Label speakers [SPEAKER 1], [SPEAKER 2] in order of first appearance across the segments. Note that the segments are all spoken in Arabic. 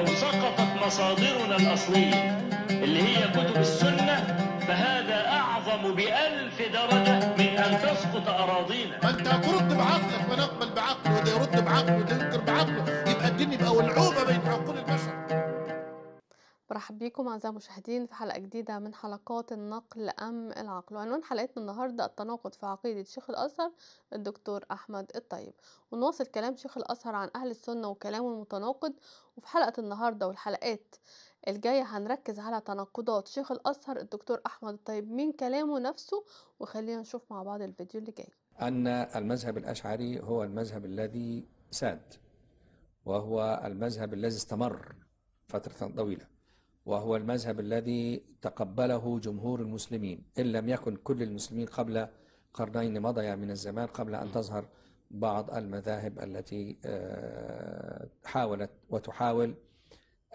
[SPEAKER 1] لو سقطت مصادرنا الأصلية اللي هي كتب السنة فهذا أعظم بألف درجة من أن تسقط أراضينا ما أنت ترد بعقلك ونقبل بعقله وده يرد بعقله وده ينكر بعقله يبقى الدين يبقى
[SPEAKER 2] ولعوبة بين عقول البشر مرحب بيكم أعزائي المشاهدين في حلقة جديدة من حلقات النقل أم العقل وعنوان حلقتنا النهاردة التناقض في عقيدة شيخ الأزهر الدكتور أحمد الطيب ونواصل كلام شيخ الأزهر عن أهل السنة وكلامه المتناقض وفي حلقة النهاردة والحلقات الجاية هنركز على تناقضات شيخ الأزهر الدكتور أحمد الطيب من كلامه نفسه وخلينا نشوف مع بعض الفيديو اللي جاي
[SPEAKER 1] أن المذهب الأشعري هو المذهب الذي ساد وهو المذهب الذي استمر فترة طويلة وهو المذهب الذي تقبله جمهور المسلمين إن لم يكن كل المسلمين قبل قرنين مضيا من الزمان قبل أن تظهر بعض المذاهب التي آه، حاولت وتحاول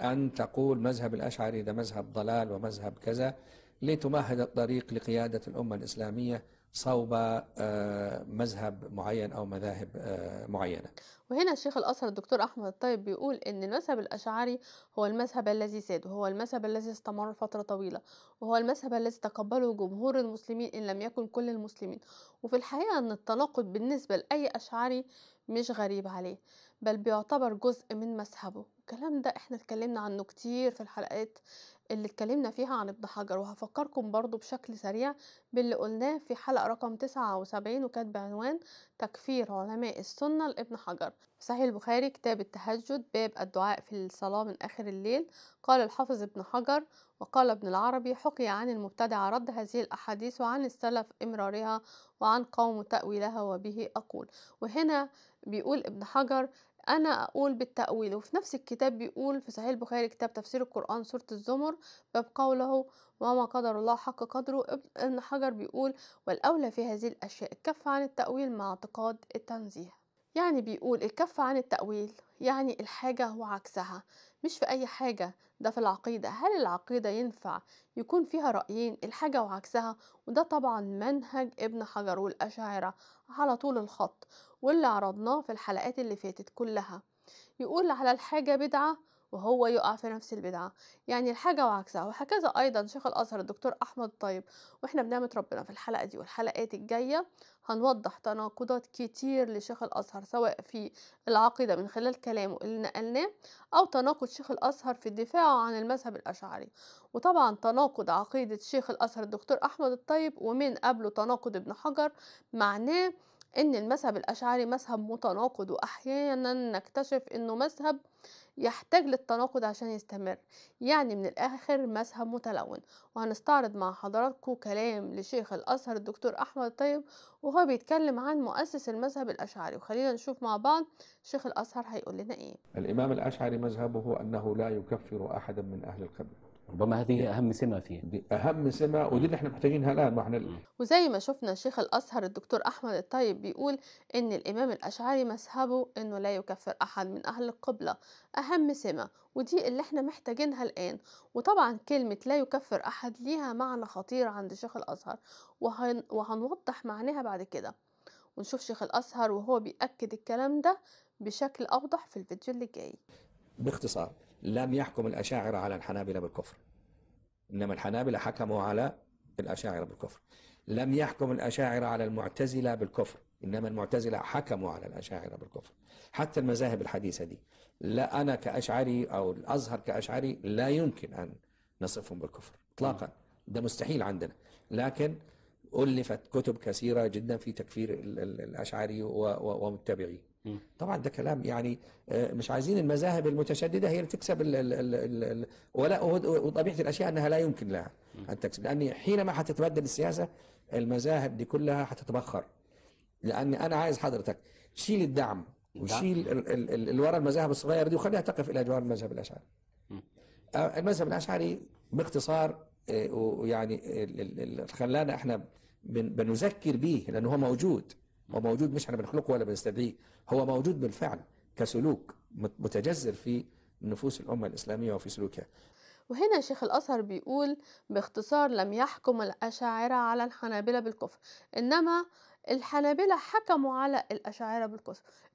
[SPEAKER 1] أن تقول مذهب الأشعري ده مذهب ضلال ومذهب كذا لتمهد الطريق لقيادة الأمة الإسلامية صوب آه، مذهب معين أو مذاهب آه، معينة
[SPEAKER 2] وهنا الشيخ الأصل الدكتور أحمد الطيب بيقول أن المذهب الأشعري هو المذهب الذي ساد وهو المذهب الذي استمر فترة طويلة وهو المذهب الذي تقبله جمهور المسلمين إن لم يكن كل المسلمين وفي الحقيقة أن التناقض بالنسبة لأي أشعري مش غريب عليه بل بيعتبر جزء من مذهبه الكلام ده احنا اتكلمنا عنه كتير في الحلقات اللي اتكلمنا فيها عن ابن حجر وهفكركم برضو بشكل سريع باللي قلناه في حلقة رقم 79 وكانت بعنوان تكفير علماء السنة لابن حجر في صحيح البخاري كتاب التهجد باب الدعاء في الصلاة من آخر الليل قال الحافظ ابن حجر وقال ابن العربي حكي عن المبتدع رد هذه الأحاديث وعن السلف إمرارها وعن قوم تأويلها وبه أقول وهنا بيقول ابن حجر أنا أقول بالتأويل وفي نفس الكتاب بيقول في صحيح البخاري كتاب تفسير القرآن سورة الزمر باب قوله وما قدر الله حق قدره ابن حجر بيقول والأولى في هذه الأشياء الكف عن التأويل مع اعتقاد التنزيه يعني بيقول الكف عن التأويل يعني الحاجة وعكسها مش في أي حاجة ده في العقيدة هل العقيدة ينفع يكون فيها رأيين الحاجة وعكسها وده طبعا منهج ابن حجر والأشاعرة على طول الخط واللي عرضناه في الحلقات اللي فاتت كلها يقول على الحاجة بدعة وهو يقع في نفس البدعة يعني الحاجة وعكسها وهكذا أيضا شيخ الأزهر الدكتور أحمد طيب وإحنا بنعمة ربنا في الحلقة دي والحلقات الجاية هنوضح تناقضات كتير لشيخ الأزهر سواء في العقيدة من خلال كلامه اللي نقلناه أو تناقض شيخ الأزهر في دفاعه عن المذهب الأشعري وطبعا تناقض عقيدة شيخ الأزهر الدكتور أحمد الطيب ومن قبله تناقض ابن حجر معناه ان المذهب الاشعري مذهب متناقض واحيانا نكتشف انه مذهب يحتاج للتناقض عشان يستمر يعني من الاخر مذهب متلون وهنستعرض مع حضراتكم كلام لشيخ الازهر الدكتور احمد الطيب وهو بيتكلم عن مؤسس المذهب الاشعري وخلينا نشوف مع بعض شيخ الازهر هيقول لنا ايه
[SPEAKER 1] الامام الاشعري مذهبه انه لا يكفر احدا من اهل القبله ربما هذه اهم سمه فيه دي اهم سمه ودي اللي احنا محتاجينها الان ما احنا
[SPEAKER 2] وزي ما شفنا شيخ الازهر الدكتور احمد الطيب بيقول ان الامام الاشعري مذهبه انه لا يكفر احد من اهل القبله اهم سمه ودي اللي احنا محتاجينها الان وطبعا كلمه لا يكفر احد ليها معنى خطير عند شيخ الازهر وهن وهنوضح معناها بعد كده ونشوف شيخ الازهر وهو بياكد الكلام ده بشكل اوضح في الفيديو اللي جاي
[SPEAKER 1] باختصار لم يحكم الأشاعرة على الحنابلة بالكفر إنما الحنابلة حكموا على الأشاعرة بالكفر لم يحكم الأشاعرة على المعتزلة بالكفر إنما المعتزلة حكموا على الأشاعرة بالكفر حتى المذاهب الحديثة دي لا أنا كأشعري أو الأزهر كأشعري لا يمكن أن نصفهم بالكفر إطلاقا ده مستحيل عندنا لكن ألفت كتب كثيرة جدا في تكفير الأشعري ومتبعيه طبعا ده كلام يعني آه، مش عايزين المذاهب المتشدده هي اللي تكسب ال ال ال الـ ولا وطبيعه الاشياء انها لا يمكن لها ان تكسب لان حينما هتتبدل السياسه المذاهب دي كلها هتتبخر لان انا عايز حضرتك شيل الدعم وشيل اللي ورا المذاهب الصغيره دي وخليها تقف الى جوار المذهب الاشعري آه، المذهب الاشعري باختصار آه، ويعني خلانا احنا بنذكر بيه لانه هو موجود هو موجود مش احنا بنخلقه ولا بنستدعيه هو موجود بالفعل كسلوك متجذر في نفوس الامه الاسلاميه وفي سلوكها
[SPEAKER 2] وهنا شيخ الأزهر بيقول باختصار لم يحكم الأشاعرة على الحنابلة بالكفر إنما الحنابلة حكموا على الأشاعرة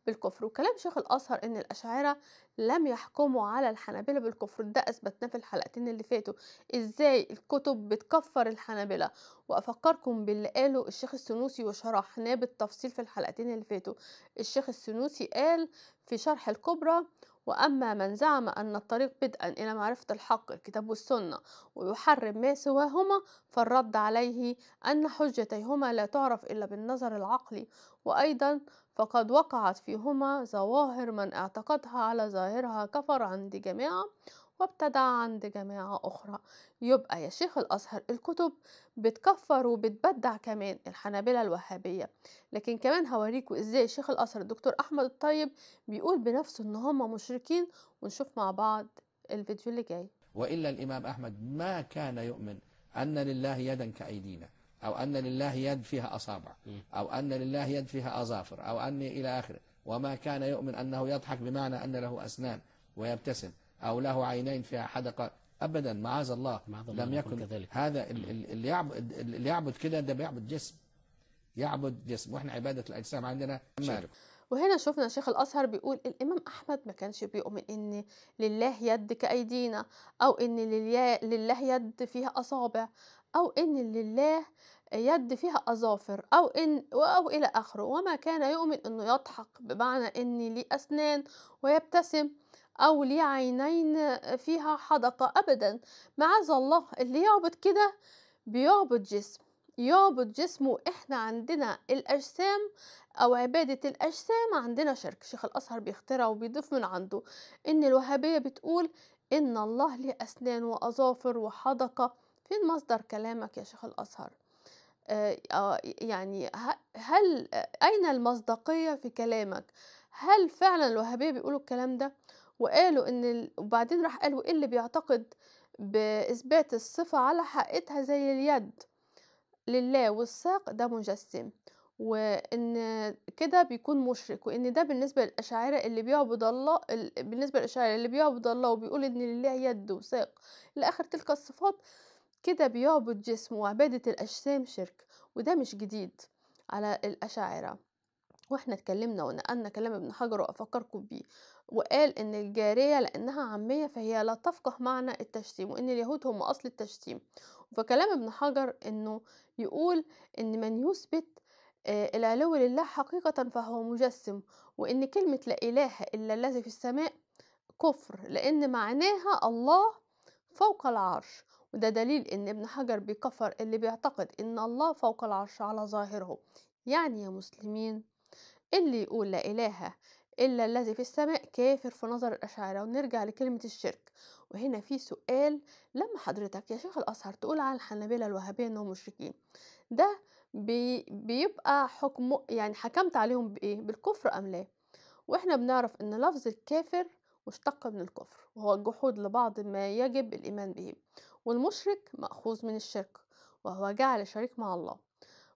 [SPEAKER 2] بالكفر وكلام شيخ الأزهر إن الأشاعرة لم يحكموا على الحنابلة بالكفر ده أثبتناه في الحلقتين اللي فاتوا إزاي الكتب بتكفر الحنابلة وأفكركم باللي قاله الشيخ السنوسي وشرحناه بالتفصيل في الحلقتين اللي فاتوا الشيخ السنوسي قال في شرح الكبرى وأما من زعم أن الطريق بدءا إلى معرفة الحق الكتاب والسنة ويحرم ما سواهما فالرد عليه أن حجتيهما لا تعرف إلا بالنظر العقلي وأيضا فقد وقعت فيهما ظواهر من اعتقدها على ظاهرها كفر عند جماعة وابتدع عند جماعة أخرى يبقى يا شيخ الأزهر الكتب بتكفر وبتبدع كمان الحنابلة الوهابية لكن كمان هوريكوا إزاي شيخ الأزهر الدكتور أحمد الطيب بيقول بنفسه إن هم مشركين ونشوف مع بعض الفيديو اللي جاي
[SPEAKER 1] وإلا الإمام أحمد ما كان يؤمن أن لله يدا كأيدينا أو أن لله يد فيها أصابع أو أن لله يد فيها أظافر أو أني إلى آخره وما كان يؤمن أنه يضحك بمعنى أن له أسنان ويبتسم أو له عينين فيها حدقة أبدا معاذ الله لم يكن كذلك. هذا اللي يعبد, اللي يعبد كده ده بيعبد جسم يعبد جسم وإحنا عبادة الأجسام عندنا مالك
[SPEAKER 2] وهنا شفنا شيخ الازهر بيقول الامام احمد ما كانش بيؤمن ان لله يد كايدينا او ان لله يد فيها اصابع او ان لله يد فيها أظافر أو إن أو إلى آخره وما كان يؤمن أنه يضحك بمعنى أن ليه أسنان ويبتسم أو ليه عينين فيها حدقة أبدا معاذ الله اللي يعبد كده بيعبد جسم يعبد جسمه احنا عندنا الاجسام او عبادة الاجسام عندنا شرك شيخ الازهر بيخترع وبيضيف من عنده ان الوهابية بتقول ان الله له اسنان واظافر وحدقة فين مصدر كلامك يا شيخ الازهر آه، آه، يعني هل اين المصداقية في كلامك هل فعلا الوهابية بيقولوا الكلام ده وقالوا ان ال... وبعدين راح قالوا ايه اللي بيعتقد باثبات الصفة على حقيقتها زي اليد لله والساق ده مجسم وان كده بيكون مشرك وان ده بالنسبه للاشاعره اللي بيعبد الله بالنسبه للاشاعره اللي بيعبد الله وبيقول ان لله يد وساق لاخر تلك الصفات كده بيعبد جسم وعباده الاجسام شرك وده مش جديد على الاشاعره واحنا اتكلمنا ونقلنا كلام ابن حجر وافكركم بيه وقال ان الجارية لانها عامية فهي لا تفقه معنى التشتيم وان اليهود هم اصل التشتيم فكلام ابن حجر انه يقول ان من يثبت آه، العلو لله حقيقة فهو مجسم وإن كلمة لا إله إلا الذي في السماء كفر لأن معناها الله فوق العرش وده دليل إن ابن حجر بيكفر اللي بيعتقد إن الله فوق العرش على ظاهره يعني يا مسلمين اللي يقول لا إله إلا الذي في السماء كافر في نظر الأشاعرة ونرجع لكلمة الشرك وهنا في سؤال لما حضرتك يا شيخ الأزهر تقول عن الحنابلة الوهابية إنهم مشركين ده بي بيبقى حكم يعني حكمت عليهم بإيه بالكفر أم لا وإحنا بنعرف إن لفظ الكافر مشتق من الكفر وهو الجحود لبعض ما يجب الإيمان به والمشرك مأخوذ من الشرك وهو جعل شريك مع الله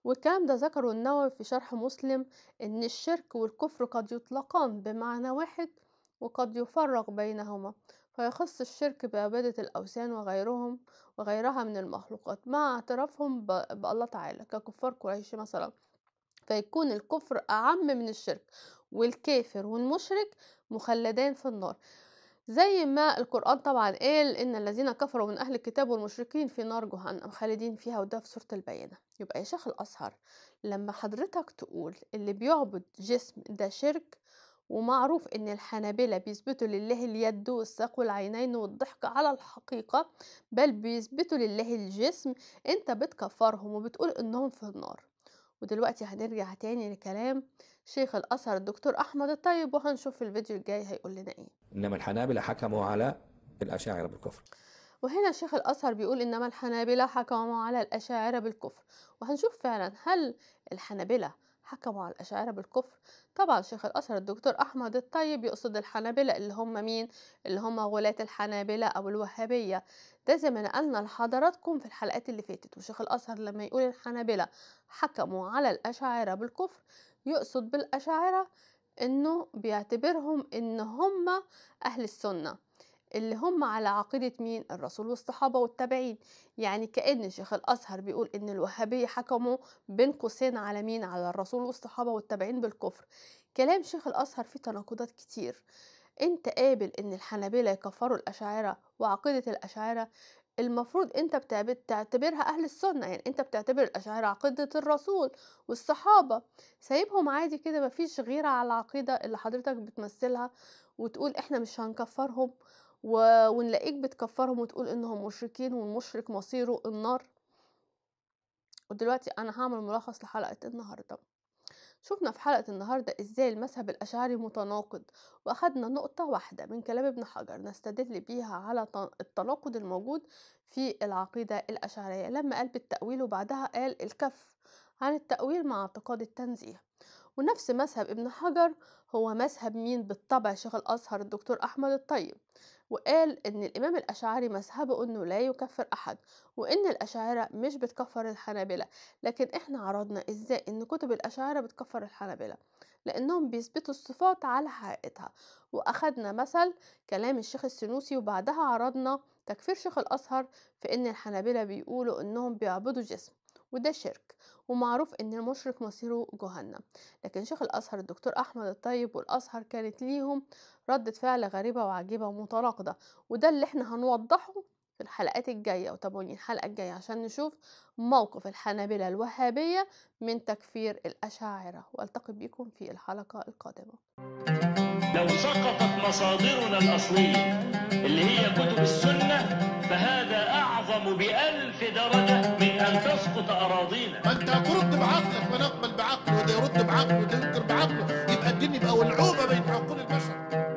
[SPEAKER 2] والكلام ده ذكره النووي في شرح مسلم إن الشرك والكفر قد يطلقان بمعنى واحد وقد يفرق بينهما فيخص الشرك بعبادة الأوثان وغيرهم وغيرها من المخلوقات مع اعترافهم بالله تعالى ككفار قريش مثلا فيكون الكفر أعم من الشرك والكافر والمشرك مخلدان في النار زي ما القرآن طبعا قال إن الذين كفروا من أهل الكتاب والمشركين في نار جهنم خالدين فيها وده في سورة البينة يبقى يا شيخ الأزهر لما حضرتك تقول اللي بيعبد جسم ده شرك ومعروف ان الحنابلة بيثبتوا لله اليد والساق والعينين والضحك على الحقيقة بل بيثبتوا لله الجسم انت بتكفرهم وبتقول انهم في النار ودلوقتي هنرجع تاني لكلام شيخ الأثر الدكتور أحمد الطيب وهنشوف في الفيديو الجاي هيقول لنا إيه
[SPEAKER 1] إنما الحنابلة حكموا على الأشاعرة بالكفر
[SPEAKER 2] وهنا شيخ الأثر بيقول إنما الحنابلة حكموا على الأشاعرة بالكفر وهنشوف فعلا هل الحنابلة حكموا على الأشاعرة بالكفر طبعا شيخ الأزهر الدكتور أحمد الطيب يقصد الحنابلة اللي هم مين اللي هم غلاة الحنابلة أو الوهابية ده زي ما نقلنا لحضراتكم في الحلقات اللي فاتت وشيخ الأزهر لما يقول الحنابلة حكموا على الأشاعرة بالكفر يقصد بالأشاعرة إنه بيعتبرهم إن هم أهل السنة اللي هم على عقيدة مين الرسول والصحابة والتابعين يعني كأن شيخ الأزهر بيقول إن الوهابية حكموا بين قوسين على مين على الرسول والصحابة والتابعين بالكفر كلام شيخ الأزهر فيه تناقضات كتير انت قابل ان الحنابلة يكفروا الأشاعرة وعقيدة الأشاعرة المفروض انت بتعتبرها اهل السنه يعني انت بتعتبر الاشاعره عقيده الرسول والصحابه سايبهم عادي كده مفيش غيره على العقيده اللي حضرتك بتمثلها وتقول احنا مش هنكفرهم و... ونلاقيك بتكفرهم وتقول انهم مشركين والمشرك مصيره النار ودلوقتي انا هعمل ملخص لحلقه النهارده شفنا في حلقة النهاردة إزاي المذهب الأشعري متناقض وأخدنا نقطة واحدة من كلام ابن حجر نستدل بيها على التناقض الموجود في العقيدة الأشعرية لما قال بالتأويل وبعدها قال الكف عن التأويل مع اعتقاد التنزيه ونفس مذهب ابن حجر هو مذهب مين بالطبع شيخ الأزهر الدكتور أحمد الطيب وقال ان الامام الاشعري مذهبه انه لا يكفر احد وان الاشاعره مش بتكفر الحنابله لكن احنا عرضنا ازاي ان كتب الاشاعره بتكفر الحنابله لانهم بيثبتوا الصفات على حقيقتها واخدنا مثل كلام الشيخ السنوسي وبعدها عرضنا تكفير شيخ الازهر في ان الحنابله بيقولوا انهم بيعبدوا جسم وده شرك ومعروف ان المشرك مصيره جهنم لكن شيخ الازهر الدكتور احمد الطيب والازهر كانت ليهم ردة فعل غريبة وعجيبة ومتناقضة وده اللي احنا هنوضحه في الحلقات الجاية وتابعوني الحلقة الجاية عشان نشوف موقف الحنابلة الوهابية من تكفير الأشاعرة والتقي بكم في الحلقة القادمة
[SPEAKER 1] لو سقطت مصادرنا الأصلية اللي هي كتب السنة فهذا أعظم بألف درجة من أن تسقط أراضينا ما أنت هترد بعقلك ونقبل بعقله وده يرد بعقله وده ينكر بعقله يبقى الدين يبقى ولعوبة بين عقول البشر